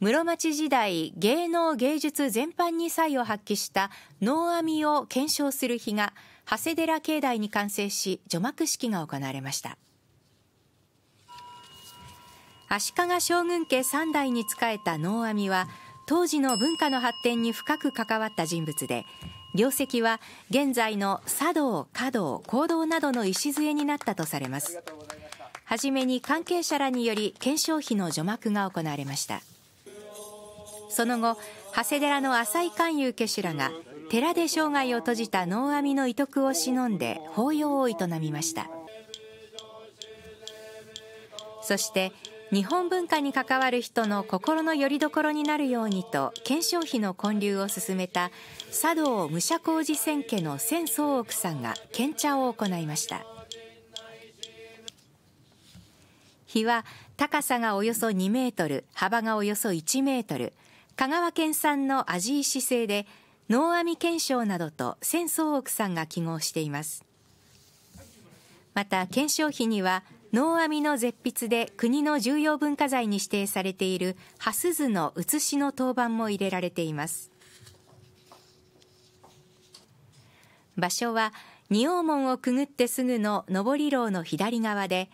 室町時代芸能芸術全般に才を発揮した能編みを検証する日が長谷寺境内に完成し除幕式が行われました足利将軍家3代に仕えた能編みは当時の文化の発展に深く関わった人物で業績は現在の茶道華道講道などの礎になったとされますはじめに関係者らにより検証費の除幕が行われましたその後長谷寺の浅井寛誘家主らが寺で生涯を閉じた能阿弥の遺徳を忍んで法要を営みましたそして日本文化に関わる人の心の拠り所になるようにと顕彰碑の建立を進めた茶道武者工事千家の千宗奥さんが献茶を行いました碑は高さがおよそ2メートル幅がおよそ1メートル香川県産の味石製で能網検証などと千宗奥さんが揮合していますまた検証費には能網の絶筆で国の重要文化財に指定されている蓮図の写しの陶板も入れられています場所は仁王門をくぐってすぐの上り廊の左側で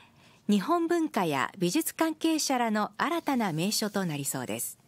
日本文化や美術関係者らの新たな名所となりそうです